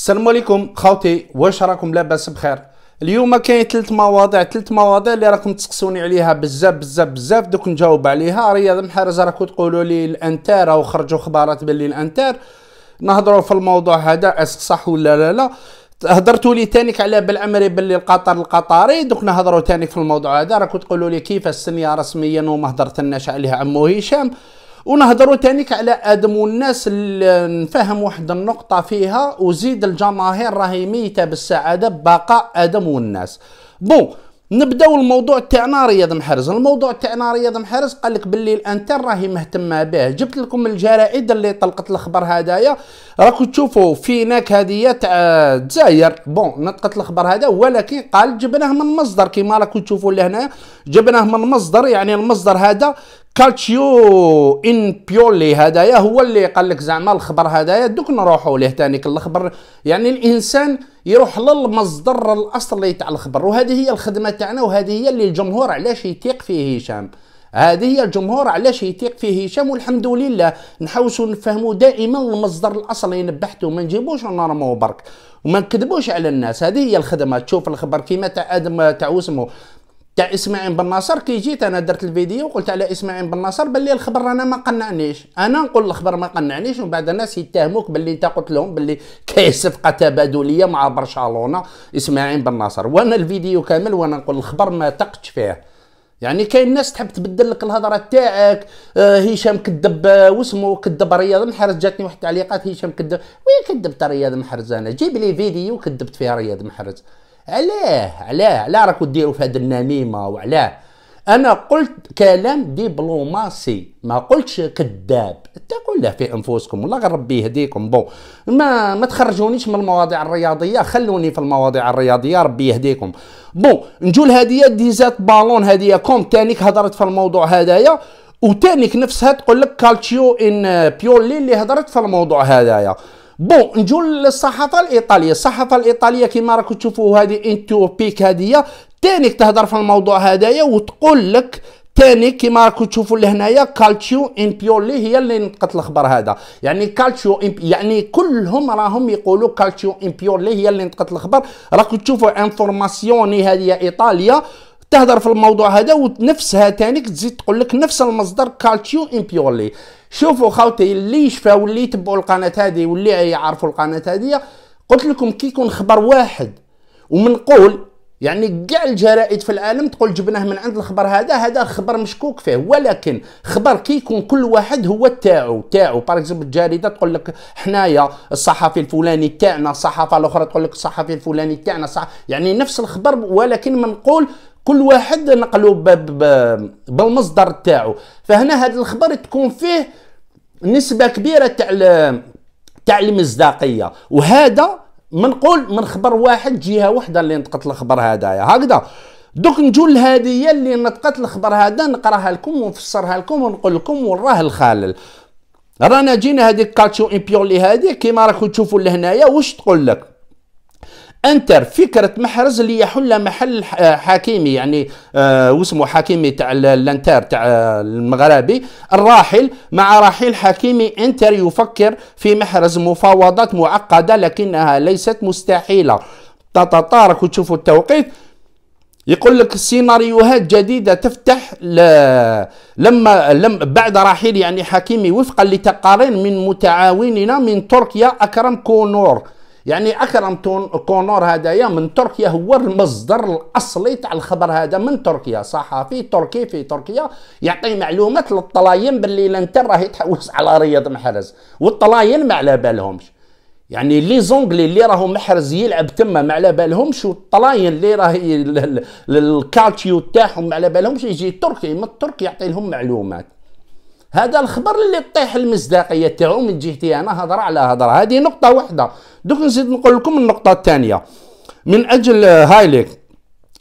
السلام عليكم خاوتي واش راكم لاباس بخير اليوم كاين ثلاث مواضيع ثلاث مواضيع اللي راكم تسقسوني عليها بزاف بزاف بزاف دوك نجاوب عليها رياض محرز راكم تقولوا لي الانتر او خرجوا خبارات باللي الانتر نهضروا في الموضوع هذا اس صح ولا لا لا هضرتوا لي تانيك على بالعمري باللي القطر القطري دوك نهضروا تانيك في الموضوع هذا راكم تقولوا لي كيف السنيه رسميا وما هضرتناش عليها عمو هشام ونهضروا تانيك على ادم والناس اللي نفهم واحد النقطه فيها وزيد الجماهير راهي ميته بالسعاده بقاء ادم والناس بون نبداو الموضوع تاعنا رياض محرز الموضوع تاعنا رياض محرز قال لك باللي الانتر راهي مهتمه به جبت لكم الجرائد اللي طلقت الخبر هدايا راكم تشوفوا في هناك هذه تاع الجزائر بون نطقت الخبر هذا ولكن قال جبناه من مصدر كيما راكم تشوفوا لهنا جبناه من مصدر يعني المصدر هذا كالتشيو ان بيولي هدايا هو اللي قال لك زعما الخبر هدايا دوك نروحوا ليه تانيك الخبر يعني الانسان يروح للمصدر الاصلي تاع الخبر وهذه هي الخدمه تاعنا وهذه هي اللي الجمهور علاش يثيق فيه هشام هذه هي الجمهور علاش يثيق فيه هشام والحمد لله نحاوسوا نفهموا دائما المصدر الاصلي نبحته ما نجيبوش نرمو برك وما نكذبوش على الناس هذه هي الخدمه تشوف الخبر كيما تاع ادم تاع اسمه تاع اسماعيل بن ناصر كي جيت انا درت الفيديو وقلت على اسماعيل بن ناصر باللي الخبر رانا ما قنعنيش انا نقول الخبر ما قنعنيش ومن بعد الناس يتهموك باللي انت قلت لهم باللي كاين صفقه تبادليه مع برشلونه اسماعيل بن ناصر وانا الفيديو كامل وانا نقول الخبر ما تقتش فيه يعني كاين ناس تحب تبدل لك الهضره تاعك آه هشام كذب آه، واسمو كذب رياض محرز جاتني واحد التعليقات هشام كذب وين كذبت رياض محرز انا جيب لي فيديو كذبت فيه رياض محرز علاه علاه علاه راكو ديروا في هذه النميمه وعلاه انا قلت كلام دبلوماسي ما قلتش كذاب قول له في انفسكم والله غير ربي يهديكم بون ما ما تخرجونيش من المواضيع الرياضيه خلوني في المواضيع الرياضيه ربي يهديكم بون نجو لهديه ديزات بالون هذه كوم تانيك هضرت في الموضوع هذايا وتانيك نفسها تقول لك كالتشيو ان بيولي اللي هضرت في الموضوع هذايا بون نجو للصحافه الايطاليه الصحافه الايطاليه كما راكم تشوفوا هذه انتو بيك هذه تانيك تهضر في الموضوع هذايا وتقول لك تاني كيما راكم تشوفوا لهنايا كالتشيو امبيولي هي اللي نطقت الخبر هذا يعني كالتشيو يعني كلهم راهم يقولوا كالتشيو امبيولي هي اللي نطقت الخبر راكم تشوفوا انفورماسيوني هذه ايطاليا تهضر في الموضوع هذا ونفسها تانيك تزيد تقول لك نفس المصدر كالتيو امبيولي شوفوا خاوتي اللي يشفاو واللي يتبعوا القناه هذه واللي يعرفوا القناه هذه قلت لكم كي يكون خبر واحد ومنقول يعني كاع الجرائد في العالم تقول جبناه من عند الخبر هذا هذا خبر مشكوك فيه ولكن خبر كي يكون كل واحد هو تاعو تاعو باغ اكزومبل الجريده تقول لك حنايا الصحفي الفلاني تاعنا الصحافه الاخرى تقول لك الصحفي الفلاني تاعنا صح يعني نفس الخبر ولكن منقول كل واحد نقلو بالمصدر تاعو فهنا هذا الخبر تكون فيه نسبه كبيره تاع تاع المصداقيه وهذا منقول من خبر واحد جهه وحده اللي نطقت الخبر هذايا هكذا دوك نجو لهذه اللي نطقت الخبر هذا نقراها لكم ونفسرها لكم ونقول لكم وراه الخالل رانا جينا هذيك كاتشو امبيولي هذه كيما راكم تشوفوا لهنايا واش تقول لك انتر فكره محرز اللي يحل محل حكيمي آه، يعني آه واسمه حكيمي تاع الانتر تاع المغربي الراحل مع رحيل حكيمي انتر يفكر في محرز مفاوضات معقده لكنها ليست مستحيله تتطارق وتشوفوا التوقيت يقول لك السيناريوهات جديدة تفتح لما لم بعد رحيل يعني حكيمي وفقا لتقارير من متعاوننا من تركيا أكرم كونور يعني اكرم تون كونور هذايا من تركيا هو المصدر الاصلي تاع الخبر هذا من تركيا صحفي تركي في تركيا يعطي معلومات للطلاين باللي الانتر راهي تحوس على رياض محرز والطلاين ما على بالهمش يعني لي زونغلي اللي راهم محرز يلعب تما ما على بالهمش والطلاين اللي راهي الكالتشيو تاعهم ما على بالهمش يجي تركي من الترك يعطي لهم معلومات هذا الخبر اللي طيح المصداقيه تاعو من جهتي انا هضره على هضره هذه نقطه واحده دوك نزيد نقول لكم النقطه الثانيه من اجل هايليك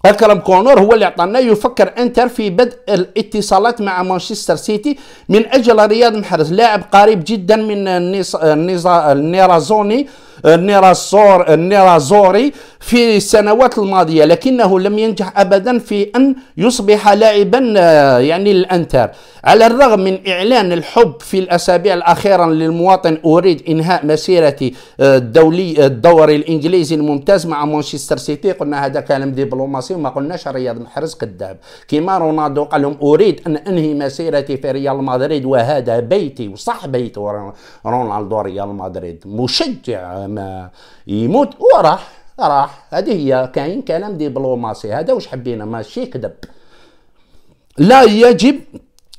اكرم كونور هو اللي عطانا يفكر انتر في بدء الاتصالات مع مانشستر سيتي من اجل رياض محرز لاعب قريب جدا من النيرازوني نيرا زور في السنوات الماضيه لكنه لم ينجح ابدا في ان يصبح لاعبا آه، يعني الانتر على الرغم من اعلان الحب في الاسابيع الاخيره للمواطن اريد انهاء مسيرتي آه، الدولي الدوري الانجليزي الممتاز مع مانشستر سيتي قلنا هذا كلام دبلوماسي وما قلناش رياض محرز كذاب كيما رونالدو قال لهم اريد ان انهي مسيرتي في ريال مدريد وهذا بيتي وصح بيت رونالدو ريال مدريد مشجع ما يموت وراح راح هذه هي كاين كلام دبلوماسي هذا واش حبينا ماشي كذب لا يجب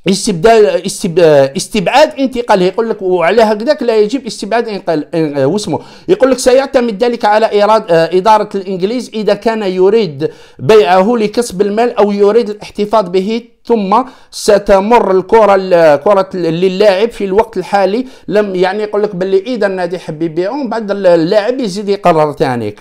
استبدال استب... استبعاد انتقاله يقول لك وعلى هكذاك لا يجب استبعاد انقل... واسمه يقول لك سيعتمد ذلك على إراد... آه، إدارة الإنجليز إذا كان يريد بيعه لكسب المال أو يريد الاحتفاظ به ثم ستمر الكره كره للاعب في الوقت الحالي لم يعني يقول لك باللي اذا النادي حب بعد اللاعب يزيد يقرر ثانيك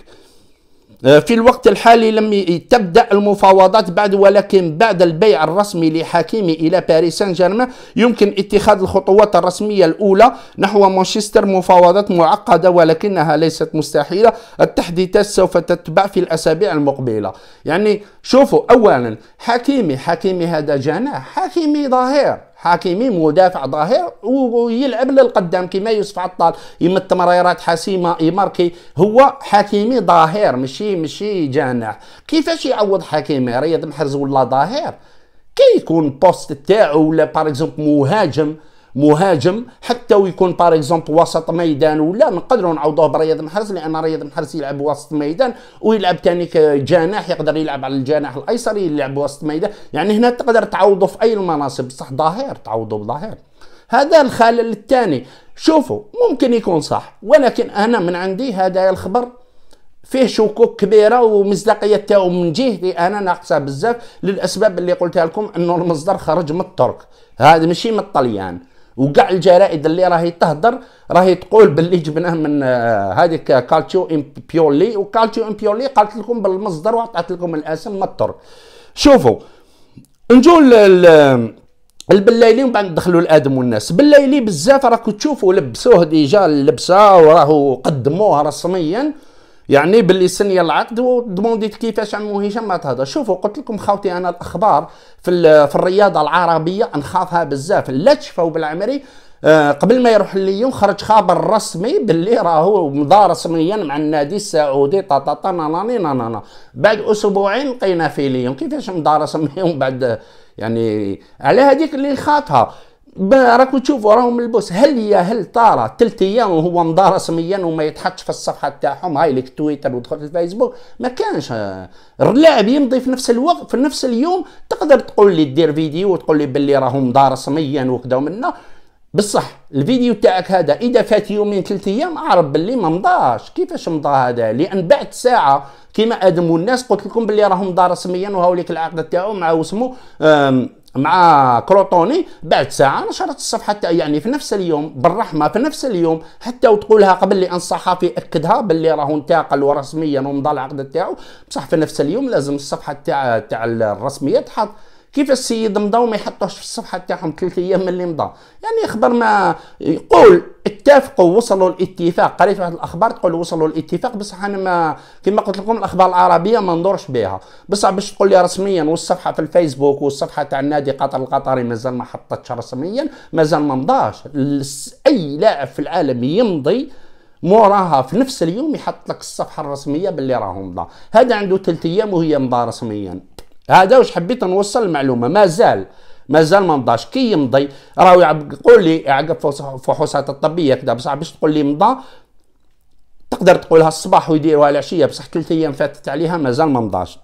آه، في الوقت الحالي لم تبدأ المفاوضات بعد ولكن بعد البيع الرسمي لحكيمي إلى باريس سان جيرمان يمكن اتخاذ الخطوات الرسمية الأولى نحو مانشستر مفاوضات معقدة ولكنها ليست مستحيلة التحديثات سوف تتبع في الأسابيع المقبلة يعني شوفوا أولا حكيمي حكيمي هذا جناح حكيمي ظهير حكيمي مدافع ظاهر ويلعب للقدام كما يوسف عطال يمد تمريرات حاسمه يماركي هو حكيمي ظاهر ماشي ماشي جناح كيفاش يعوض حكيمي رياض محرز ولا ظاهر كيكون يكون بوست تاعو ولا باغ مهاجم مهاجم حتى ويكون بار اكزومبل وسط ميدان ولا نقدروا نعوضوه برياض محرز لان رياض محرز يلعب وسط ميدان ويلعب ثاني جناح يقدر يلعب على الجناح الايسر يلعب وسط ميدان يعني هنا تقدر تعوضه في اي المناصب بصح ظهير تعوضه بظهير هذا الخلل الثاني شوفوا ممكن يكون صح ولكن انا من عندي هذا الخبر فيه شكوك كبيره ومصداقيه تاعو من جهتي انا ناقصه بزاف للاسباب اللي قلتها لكم انه المصدر خرج من الترك هذا ماشي من الطليان وكاع الجرائد اللي راهي تهدر راهي تقول باللي جبناه من آه، هذيك كالتيو امبيولي وكالتيو امبيولي قالت لكم بالمصدر وعطات لكم الاسم مطر شوفوا نجوا البلايلي ومن بعد ندخلوا الادم والناس بلايلي بزاف راكم تشوفوا لبسوه ديجا اللبسه وراهو قدموها رسميا يعني باللي سن العقد ودمونديت كيفاش عمو هشام ما تهضر شوفوا قلت لكم خاوتي انا الاخبار في في الرياضه العربيه نخافها بزاف لا تشفوا بالعمري آه، قبل ما يروح لليون خرج خبر رسمي باللي راهو مضى رسميا مع النادي السعودي طا طا طا ناناني نانا بعد اسبوعين لقينا في ليون كيفاش مضى رسميا بعد يعني على هذيك اللي خاطها راكم تشوفوا راهم البوس هل يا هل طاره ثلاث ايام وهو مضى رسميا وما يتحطش في الصفحه تاعهم هاي لك تويتر ودخل في الفيسبوك ما كانش اللاعب يمضي في نفس الوقت في نفس اليوم تقدر تقول لي دير فيديو وتقول لي باللي راهم مضى رسميا وكذا ومنا بصح الفيديو تاعك هذا اذا فات يومين ثلاث ايام اعرف باللي ما مضاش كيفاش مضى هذا لان بعد ساعه كيما ادموا الناس قلت لكم باللي راهم مضى رسميا وهاوليك العقد تاعو مع وسمو مع كروطوني بعد ساعة نشرت الصفحة يعني في نفس اليوم بالرحمة في نفس اليوم حتى وتقولها قبل اللي أن صحفي أكدها باللي راهو انتقل ورسميا ومضى العقد تاعو بصح في نفس اليوم لازم الصفحة تاع تاع الرسمية تحط كيف السيد مضى وما يحطوش في الصفحه تاعهم ثلاث ايام من اللي مضى يعني خبر ما يقول اتفقوا وصلوا الاتفاق قريت واحد الاخبار تقول وصلوا الاتفاق بصح انا ما كما قلت لكم الاخبار العربيه ما ندورش بها بصح باش تقول لي رسميا والصفحه في الفيسبوك والصفحه تاع النادي قطر القطري مازال ما حطتش رسميا مازال ما مضاش اي لاعب في العالم يمضي موراها في نفس اليوم يحط لك الصفحه الرسميه باللي راهو مضى هذا عنده ثلاث ايام وهي مضى رسميا هذا واش حبيت نوصل المعلومه مازال مازال ما مضاش كي يمضي راهو يقول لي يعقب فحوصات الطبيه كذا بصح باش تقول لي مضى تقدر تقولها الصباح ويديروها العشيه بصح ثلاث ايام فاتت عليها مازال ما مضاش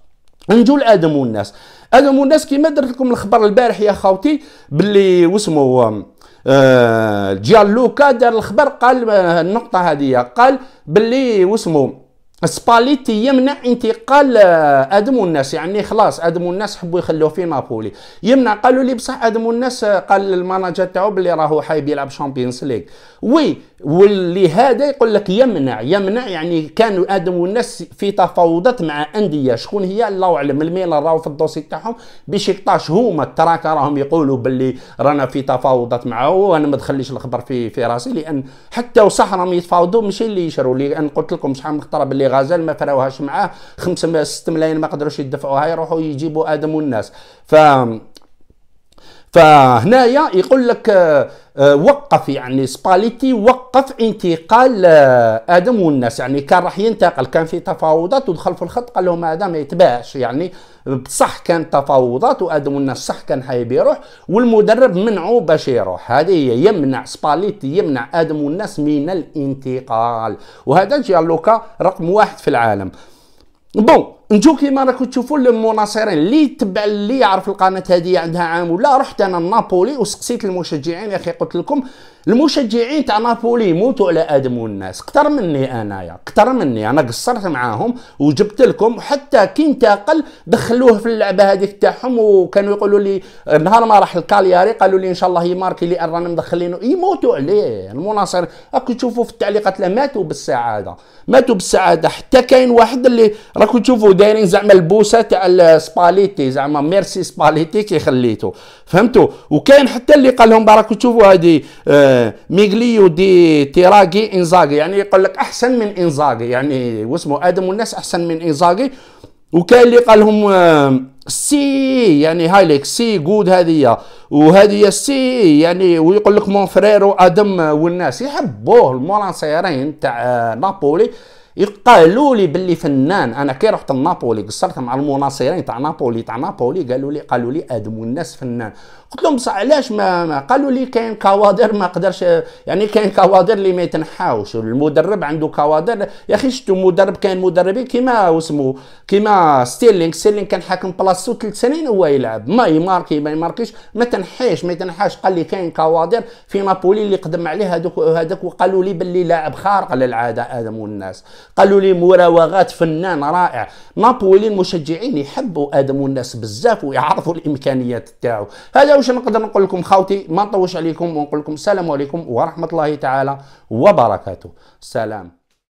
نجو لادم والناس ادم والناس كيما درت لكم الخبر البارح يا خاوتي باللي واسمو آه، جيان لوكا دار الخبر قال آه، النقطه هذه قال باللي واسمو سباليتي يمنع انتقال ادم الناس يعني خلاص ادم الناس حبوا يخلوه في نابولي يمنع قالوا لي بصح ادم الناس قال الماناجر تاعو بلي راهو حايب يلعب شامبيونز ليغ وي واللي هذا يقول لك يمنع يمنع يعني كانوا ادم الناس في تفاوضات مع انديه شكون هي الله اعلم الميلان راهو في الدوسي تاعهم بشكطاش هما التراك راهم يقولوا باللي رانا في تفاوضات معه وانا ما دخليش الخبر في في راسي لان حتى وصح راهم يتفاوضوا ماشي اللي يشروا لان قلت لكم شحال من اللي اللي غزال ما فراوهاش معاه خمسة ستة ملايين ما قدروش يدفعوها يروحوا يجيبوا ادم والناس ف فهنايا يقول لك آه، آه، وقف يعني سباليتي وقف انتقال آه، ادم والناس يعني كان راح ينتقل كان في تفاوضات ودخل في الخط قال لهم هذا ما يتباعش يعني بصح كان تفاوضات وادم والناس صح كان حايب يروح والمدرب منعه باش يروح هذه هي يمنع سباليتي يمنع ادم والناس من الانتقال وهذا جيالوكا رقم واحد في العالم بون نجو كيما راكم تشوفوا المناصرين اللي يتبع اللي يعرف القناه هذه عندها عام ولا رحت انا لنابولي وسقسيت المشجعين يا اخي قلت لكم المشجعين تاع نابولي يموتوا على ادم والناس اكثر مني انايا اكثر مني انا قصرت معاهم وجبت لكم حتى كي انتقل دخلوه في اللعبه هذيك تاعهم وكانوا يقولوا لي نهار ما راح الكالياري قالوا لي ان شاء الله يماركي اللي رانا مدخلينه يموتوا عليه المناصر راكم تشوفوا في التعليقات له ماتوا بالسعاده ماتوا بالسعاده حتى كاين واحد اللي راكم تشوفوا دايرين زعما البوسه تاع سباليتي زعما ميرسي سباليتي كي خليته فهمتوا وكاين حتى اللي قال لهم راكم تشوفوا هذه آه ميغليو دي تيراغي انزاغي يعني يقول لك احسن من انزاغي يعني واسمه ادم والناس احسن من انزاغي وكاين اللي قال لهم آه، سي يعني هايليك سي جود هذه وهذه سي يعني ويقول لك مون فرير وادم والناس يحبوه المولانسيرين تاع آه، نابولي قالوا لي باللي فنان انا كي رحت لنابولي قصرت مع المناصرين تاع نابولي تاع نابولي قالوا لي قالوا لي ادم والناس فنان قلت لهم بصح علاش ما, ما قالوا لي كاين كوادر ما قدرش يعني كاين كوادر اللي ما يتنحاوش المدرب عنده كوادر يا اخي شفتوا مدرب كاين مدربين كيما واسمو كيما ستيرلينغ ستيرلينغ كان حاكم بلاصه خاصو ثلاث سنين هو يلعب ما يماركي ما يماركيش ما تنحيش ما تنحاش قال لي كاين كوادر في نابولي اللي قدم عليه هذوك هذاك وقالوا لي باللي لاعب خارق للعاده ادم والناس قالوا لي مراوغات فنان رائع نابولي المشجعين يحبوا ادم والناس بزاف ويعرفوا الامكانيات تاعو هذا واش نقدر نقول لكم خاوتي ما نطوش عليكم ونقول لكم السلام عليكم ورحمه الله تعالى وبركاته سلام